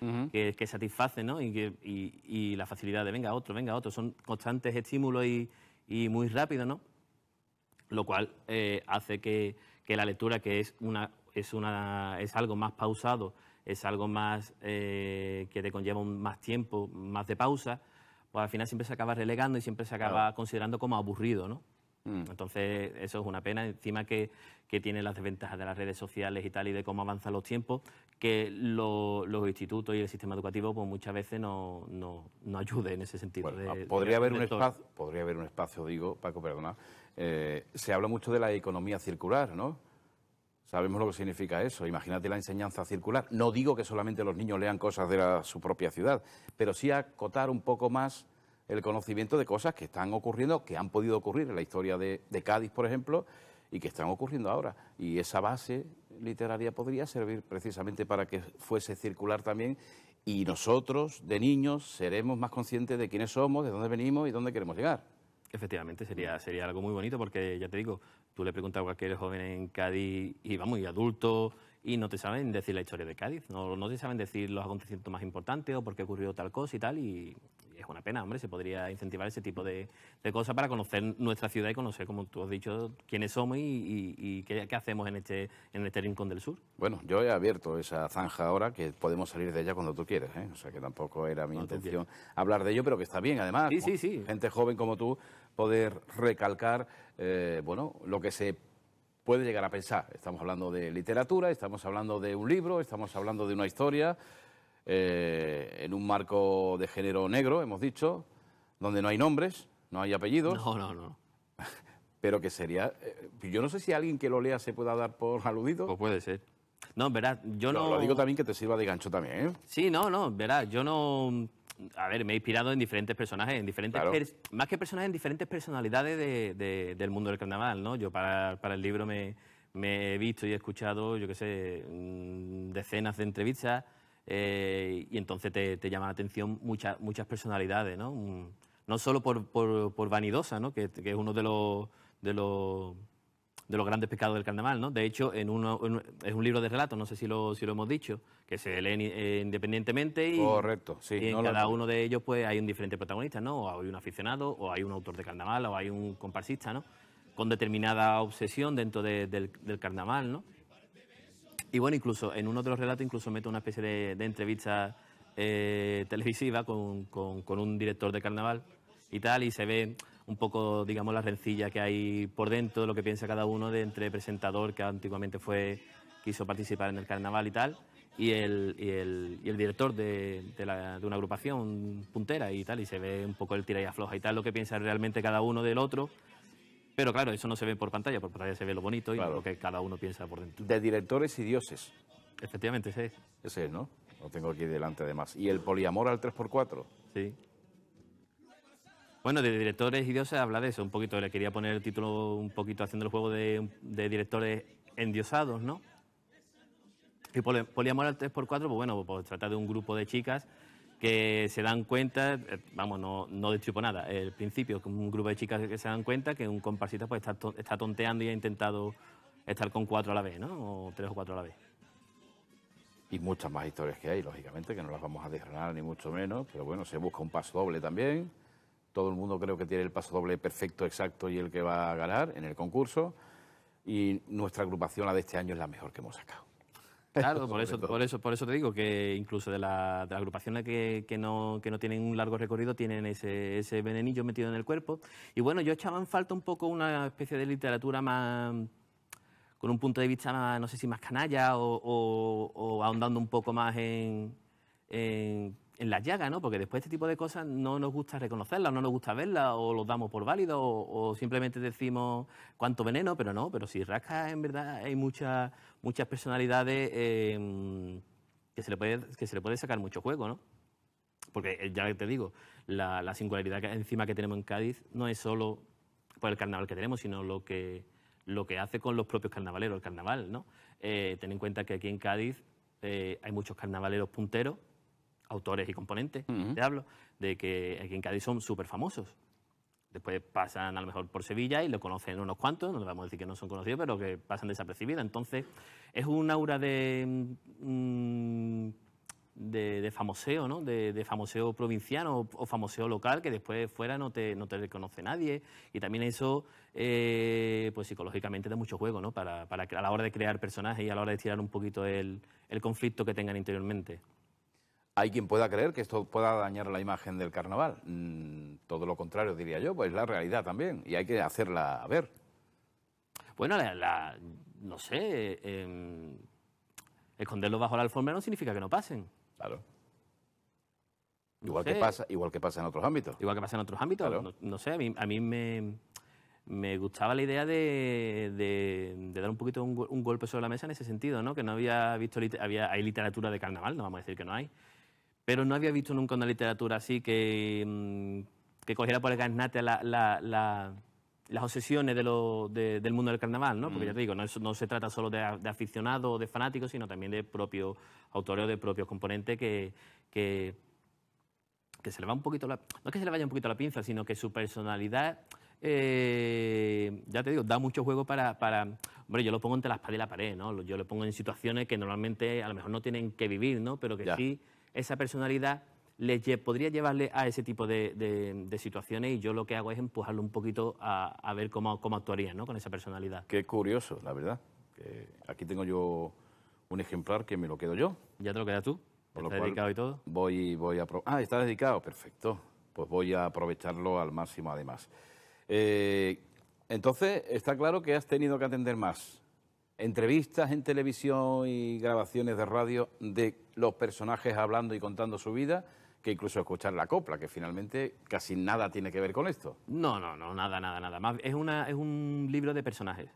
satisfacen, ¿no? Y, y, y, la facilidad de venga otro, venga otro, son constantes estímulos y, y muy rápido ¿no? Lo cual eh, hace que, la lectura, que es, una, es, una, es algo más pausado, es algo más eh, que te conlleva más tiempo, más de pausa, pues al final siempre se acaba relegando y siempre se acaba considerando como aburrido, ¿no? Mm. Entonces, eso es una pena, encima que, tiene las desventajas de las redes sociales y tal, y de cómo avanzan los tiempos, que los institutos y el sistema educativo pues muchas veces no, no, ayude en ese sentido. podría, haber un espacio, podría haber un espacio, digo, Paco, perdona, eh, se habla mucho de la economía circular, ¿no? Sabemos lo que significa eso. Imagínate la enseñanza circular. No digo que solamente los niños lean cosas de su propia ciudad, pero sí acotar un poco más el conocimiento de cosas que están ocurriendo, que han podido ocurrir en la historia de, de Cádiz, por ejemplo, y que están ocurriendo ahora. Y esa base literaria podría servir precisamente para que fuese circular también y nosotros, de niños, seremos más conscientes de quiénes somos, de dónde venimos y dónde queremos llegar. Efectivamente, sería, sería algo muy bonito porque, ya te digo, Tú le preguntas a cualquier joven en Cádiz y va muy adulto, y no te saben decir la historia de Cádiz, no, no, te saben decir los acontecimientos más importantes o por qué ocurrió tal cosa y tal, y, es una pena, hombre, se podría incentivar ese tipo de, cosas para conocer nuestra ciudad y conocer, como tú has dicho, quiénes somos y, qué, hacemos en este, en este rincón del sur. Bueno, yo he abierto esa zanja ahora, que podemos salir de ella cuando tú quieras, ¿eh? o sea que tampoco era mi intención hablar de ello, pero que está bien, además, sí, sí, sí. gente joven como tú, poder recalcar eh, bueno, lo que se puede llegar a pensar. Estamos hablando de literatura, estamos hablando de un libro, estamos hablando de una historia eh, en un marco de género negro, hemos dicho, donde no hay nombres, no hay apellidos. No, no, no. Pero que sería... Eh, yo no sé si alguien que lo lea se pueda dar por aludido. Pues puede ser. No, verdad, yo no, Lo digo también que te sirva de gancho también, ¿eh? Sí, no, no, verás, yo no a ver, me he inspirado en diferentes personajes, en diferentes más que personajes, en diferentes personalidades del mundo del carnaval, ¿no? Yo para, el libro me, he visto y he escuchado, yo qué sé, mm, decenas de entrevistas eh, y entonces te, te llaman la atención muchas muchas personalidades, ¿no? Mm, no solo por, vanidosa, ¿no? Que, que, es uno de los, de los de los grandes pecados del carnaval, ¿no? De hecho, en uno, es un libro de relatos, no sé si lo, si lo hemos dicho, que se leen eh, independientemente y, Correcto, sí, en cada uno de ellos pues hay un diferente protagonista, ¿no? O hay un aficionado, o hay un autor de carnaval, o hay un comparsista, ¿no? Con determinada obsesión dentro del, carnaval, ¿no? Y bueno, incluso en uno de los relatos incluso meto una especie de, entrevista eh, televisiva con, con un director de carnaval y tal, y se ve un poco, digamos, la rencilla que hay por dentro, lo que piensa cada uno de entre presentador, que antiguamente fue, quiso participar en el carnaval y tal, y el, director de, una agrupación puntera y tal, y se ve un poco el tira y afloja y tal, lo que piensa realmente cada uno del otro. Pero claro, eso no se ve por pantalla, por pantalla se ve lo bonito y lo que cada uno piensa por dentro. De directores y dioses. Efectivamente, ese es. Ese es, ¿no? Lo tengo aquí delante además. ¿Y el poliamor al 3x4? Sí. Bueno, de directores y dioses habla de eso un poquito. Le quería poner el título un poquito haciendo el juego de, directores endiosados, ¿no? Y Poliamor al 3x4, pues bueno, pues trata de un grupo de chicas que se dan cuenta, eh, vamos, no, no destripo nada, el principio, que un grupo de chicas que se dan cuenta que un comparsita pues está, está tonteando y ha intentado estar con cuatro a la vez, ¿no? O tres o cuatro a la vez. Y muchas más historias que hay, lógicamente, que no las vamos a desgranar ni mucho menos, pero bueno, se busca un paso doble también todo el mundo creo que tiene el paso doble perfecto, exacto y el que va a ganar en el concurso. Y nuestra agrupación, la de este año, es la mejor que hemos sacado. Claro, por eso, por eso, por eso te digo que incluso de, la, de las agrupaciones que, no, no tienen un largo recorrido tienen ese, venenillo metido en el cuerpo. Y bueno, yo echaba en falta un poco una especie de literatura más con un punto de vista más, no sé si más canalla o, ahondando un poco más en en la llaga, ¿no? Porque después este tipo de cosas no nos gusta reconocerlas, no nos gusta verlas, o los damos por válido, o, simplemente decimos cuánto veneno, pero no, pero si rasca, en verdad hay muchas muchas personalidades em, que, se le puede, que se le puede sacar mucho juego, ¿no? Porque eh, ya te digo, la, singularidad que, encima que tenemos en Cádiz no es solo por el carnaval que tenemos, sino lo que, lo que hace con los propios carnavaleros, el carnaval, ¿no? Eh, ten en cuenta que aquí en Cádiz eh, hay muchos carnavaleros punteros autores y componentes, te hablo, de que aquí en Cádiz son súper famosos. Después pasan a lo mejor por Sevilla y lo conocen unos cuantos, no le vamos a decir que no son conocidos, pero que pasan desapercibidos. Entonces, es un aura de, mm, de, famoseo, ¿no? De, famoseo provinciano o, famoseo local que después fuera no te, no te reconoce nadie. Y también eso, eh, pues psicológicamente da mucho juego, ¿no? Para, para, a la hora de crear personajes y a la hora de tirar un poquito el conflicto que tengan interiormente hay quien pueda creer que esto pueda dañar la imagen del carnaval. Mm, todo lo contrario, diría yo, pues la realidad también, y hay que hacerla ver. Bueno, no sé, eh, bajo la alfombra no significa que no pasen. Claro. Igual, que pasa, igual que pasa en otros ámbitos. Igual que pasa en otros ámbitos. No, sé, a mí, me, gustaba la idea de, dar un poquito un, un, golpe sobre la mesa en ese sentido, ¿no? Que no había visto, había, hay literatura de carnaval, no vamos a decir que no hay, pero no había visto nunca una literatura así que, mm, cogiera por el carnate las obsesiones del mundo del carnaval, ¿no? Porque ya mm. te digo, no, no se trata solo de, de aficionados o de fanáticos, sino también de propios autores o de propios componentes que, que, se le va un poquito la... No que se le vaya un poquito la pinza, sino que su personalidad... Eh, ya te digo, da mucho juego para, Hombre, yo lo pongo entre la espada y la pared, ¿no? Yo lo pongo en situaciones que normalmente a lo mejor no tienen que vivir, ¿no? Pero que sí esa personalidad le podría llevarle a ese tipo de, situaciones y yo lo que hago es empujarlo un poquito a, ver cómo, cómo actuaría ¿no? con esa personalidad. Qué curioso, la verdad. aquí tengo yo un ejemplar que me lo quedo yo. ¿Ya te lo quedas tú? ¿Está dedicado y todo? Voy, voy a... Ah, está dedicado, perfecto. Pues voy a aprovecharlo al máximo además. Eh, entonces, está claro que has tenido que atender más entrevistas en televisión y grabaciones de radio de los personajes hablando y contando su vida que incluso escuchar la copla, que finalmente casi nada tiene que ver con esto. No, no, no, nada, nada, nada. Más es, una, es un libro de personajes.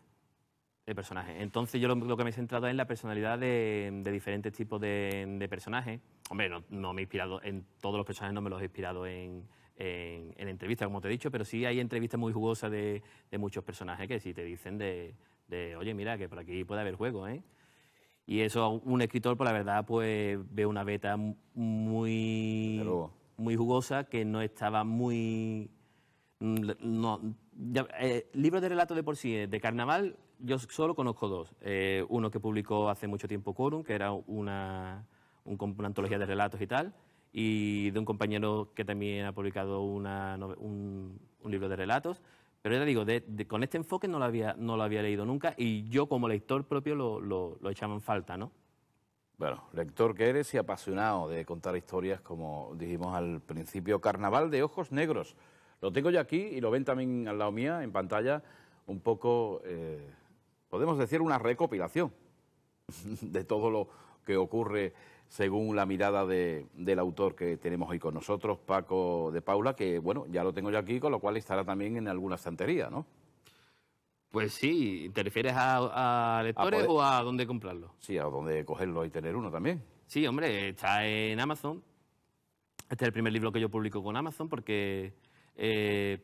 De personajes. Entonces yo lo, que me he centrado es en la personalidad de, de diferentes tipos de, personajes. Hombre, no, no me he inspirado en todos los personajes, no me los he inspirado en, en, entrevistas, como te he dicho, pero sí hay entrevistas muy jugosas de, muchos personajes que si te dicen de, oye, mira, que por aquí puede haber juego, ¿eh? Y eso un escritor, por pues, la verdad, pues ve una beta muy, muy jugosa que no estaba muy... Mm, no, eh, libros de relatos de por sí, eh, de carnaval, yo solo conozco dos. Eh, uno que publicó hace mucho tiempo Corum, que era una, un, una antología de relatos y tal, y de un compañero que también ha publicado un, libro de relatos. Pero ya digo, con este enfoque no lo, había, no lo había leído nunca y yo como lector propio lo, echaba en falta, ¿no? Bueno, lector que eres y apasionado de contar historias, como dijimos al principio, Carnaval de Ojos Negros. Lo tengo yo aquí y lo ven también al lado mía en pantalla, un poco, eh, podemos decir, una recopilación de todo lo que ocurre según la mirada del autor que tenemos hoy con nosotros, Paco de Paula, que bueno, ya lo tengo yo aquí, con lo cual estará también en alguna estantería, ¿no? Pues sí, ¿te refieres a, lectores o a dónde comprarlo? Sí, a dónde cogerlo y tener uno también. Sí, hombre, está en Amazon. Este es el primer libro que yo publico con Amazon porque eh,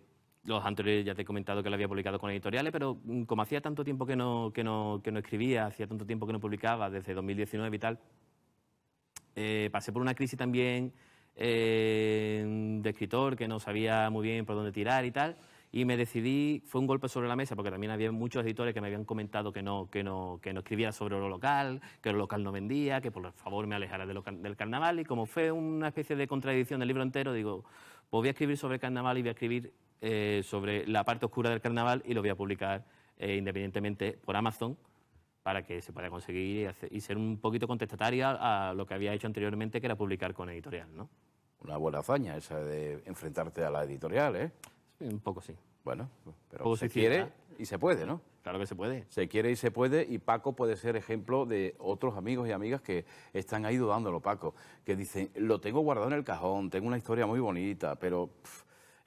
los anteriores ya te he comentado que lo había publicado con editoriales, pero mm, como hacía tanto tiempo que no, que no, que no escribía, hacía tanto tiempo que no publicaba, desde 2019 y tal, eh, pasé por una crisis también eh, de escritor que no sabía muy bien por dónde tirar y tal. Y me decidí, fue un golpe sobre la mesa, porque también había muchos editores que me habían comentado que no, que no, que no escribía sobre lo local, que lo local no vendía, que por favor me alejara del carnaval. Y como fue una especie de contradicción del libro entero, digo, pues voy a escribir sobre el carnaval y voy a escribir eh, sobre la parte oscura del carnaval y lo voy a publicar independientemente por Amazon para que se pueda conseguir y, ser un poquito contestataria a lo que había hecho anteriormente, que era publicar con editorial, ¿no? Una buena hazaña esa de enfrentarte a la editorial, ¿eh? Sí, un poco sí. Bueno, pero se quiere y se puede, ¿no? Claro que se puede. Se quiere y se puede, y Paco puede ser ejemplo de otros amigos y amigas que están ahí dudándolo, Paco, que dicen, lo tengo guardado en el cajón, tengo una historia muy bonita, pero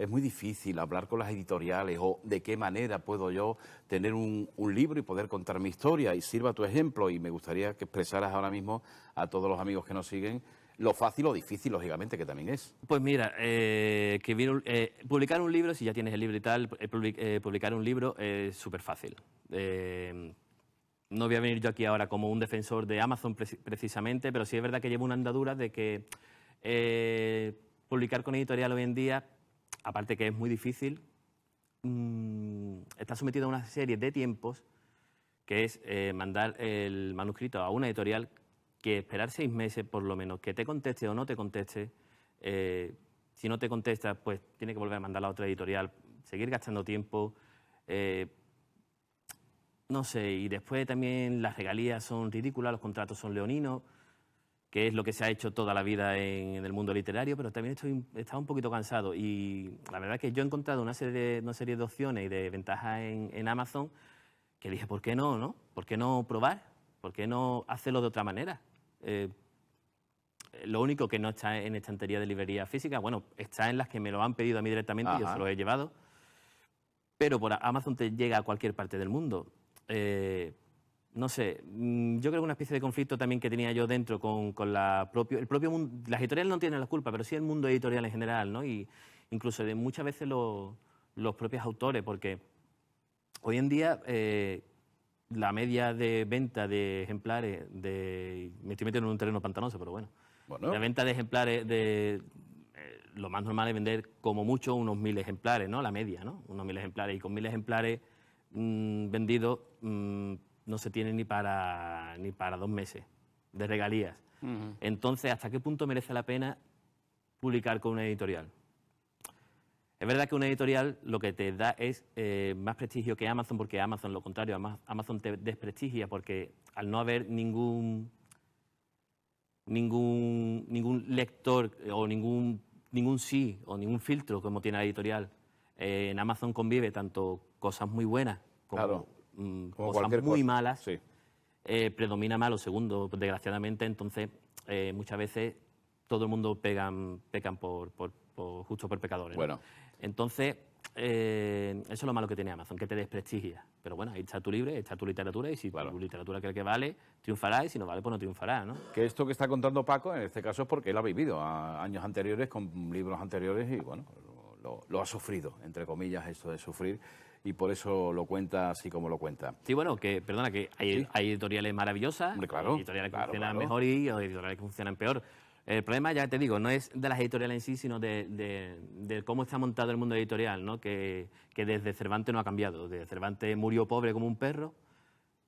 es muy difícil hablar con las editoriales o de qué manera puedo yo tener un, libro y poder contar mi historia y sirva tu ejemplo. Y me gustaría que expresaras ahora mismo a todos los amigos que nos siguen lo fácil o difícil, lógicamente, que también es. Pues mira, eh, que eh, publicar un libro, si ya tienes el libro y tal, eh, publicar un libro es súper fácil no voy a venir yo aquí ahora como un defensor de Amazon precisamente, pero sí es verdad que llevo una andadura de que publicar con editorial hoy en día aparte que es muy difícil, mm, está sometido a una serie de tiempos que es eh, mandar el manuscrito a una editorial que esperar seis meses por lo menos, que te conteste o no te conteste. Eh, si no te contesta, pues tiene que volver a mandar a otra editorial, seguir gastando tiempo. Eh, no sé, y después también las regalías son ridículas, los contratos son leoninos que es lo que se ha hecho toda la vida en, el mundo literario, pero también estoy, estaba un poquito cansado. Y la verdad es que yo he encontrado una serie de, opciones y de ventajas en, Amazon que dije, ¿por qué no, no? ¿Por qué no probar? ¿Por qué no hacerlo de otra manera? Eh, lo único que no está en estantería de librería física, bueno, está en las que me lo han pedido a mí directamente y yo se lo he llevado. Pero por Amazon te llega a cualquier parte del mundo. Eh, no sé, mm, yo creo que una especie de conflicto también que tenía yo dentro con, con la propio, el propio las editoriales no tienen la culpa, pero sí el mundo editorial en general, ¿no? Y incluso de muchas veces los propios autores, porque hoy en día eh, la media de venta de ejemplares de... Me estoy metiendo en un terreno pantanoso, pero bueno. La venta de ejemplares de... Eh, lo más normal es vender como mucho unos mil ejemplares, ¿no? La media, ¿no? Unos mil ejemplares. Y con mil ejemplares mm, vendidos... Mm, no se tiene ni para, ni para dos meses de regalías. Entonces, ¿hasta qué punto merece la pena publicar con una editorial? Es verdad que una editorial lo que te da es eh, más prestigio que Amazon, porque Amazon, lo contrario, Amazon te desprestigia, porque al no haber ningún, ningún, ningún lector eh, o ningún, ningún sí o ningún filtro como tiene la editorial, eh, en Amazon convive tanto cosas muy buenas como mmm, muy malas, eh, predomina malo segundo, desgraciadamente. Entonces, eh, muchas veces todo el mundo pegan, pecan por, justo por pecadores. Bueno. Entonces, eh, eso es lo malo que tiene Amazon, que te desprestigia. Pero bueno, ahí está tu libre, está tu literatura, y si tu literatura cree que vale, triunfará, y si no vale, pues no triunfará, ¿no? Que esto que está contando Paco, en este caso, es porque él ha vivido años anteriores, con libros anteriores, y bueno, lo, lo, ha sufrido, entre comillas, esto de sufrir y por eso lo cuenta así como lo cuenta. Sí, bueno, que perdona, que hay, editoriales maravillosas, editoriales que funcionan mejor y editoriales que funcionan peor. El problema, ya te digo, no es de las editoriales en sí, sino de, cómo está montado el mundo editorial, ¿no? Que, que, desde Cervantes no ha cambiado. Desde Cervantes murió pobre como un perro,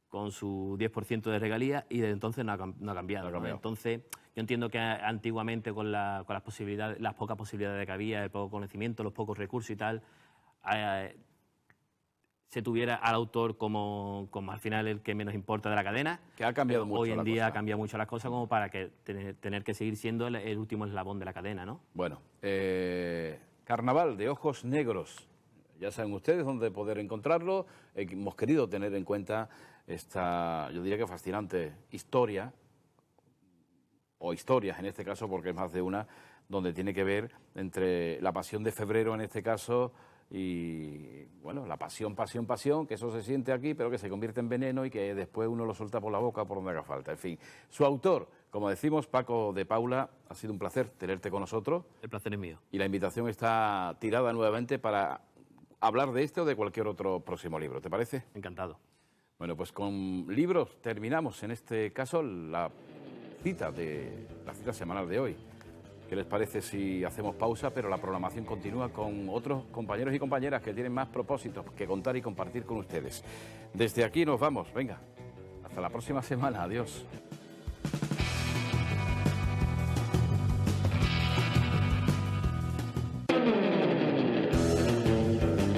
con su 10% de regalías, y desde entonces no ha, cambiado. Entonces, yo entiendo que antiguamente, con, las, posibilidades, las pocas posibilidades que había, el poco conocimiento, los pocos recursos y tal, eh, se tuviera al autor como, al final el que menos importa de la cadena. Que ha cambiado eh, mucho. Hoy en día ha cambiado mucho las cosas como para que tener, que seguir siendo el, último eslabón de la cadena, ¿no? Bueno, eh, Carnaval de Ojos Negros. Ya saben ustedes dónde poder encontrarlo. Eh, hemos querido tener en cuenta esta, yo diría que fascinante historia, o historias en este caso, porque es más de una, donde tiene que ver entre la pasión de febrero en este caso y bueno, la pasión, pasión, pasión, que eso se siente aquí, pero que se convierte en veneno y que después uno lo suelta por la boca por donde haga falta. En fin, su autor, como decimos, Paco de Paula, ha sido un placer tenerte con nosotros. El placer es mío. Y la invitación está tirada nuevamente para hablar de este o de cualquier otro próximo libro, ¿te parece? Encantado. Bueno, pues con libros terminamos, en este caso, la cita, de, la cita semanal de hoy. ¿Qué les parece si hacemos pausa? Pero la programación continúa con otros compañeros y compañeras que tienen más propósitos que contar y compartir con ustedes. Desde aquí nos vamos. Venga, hasta la próxima semana. Adiós.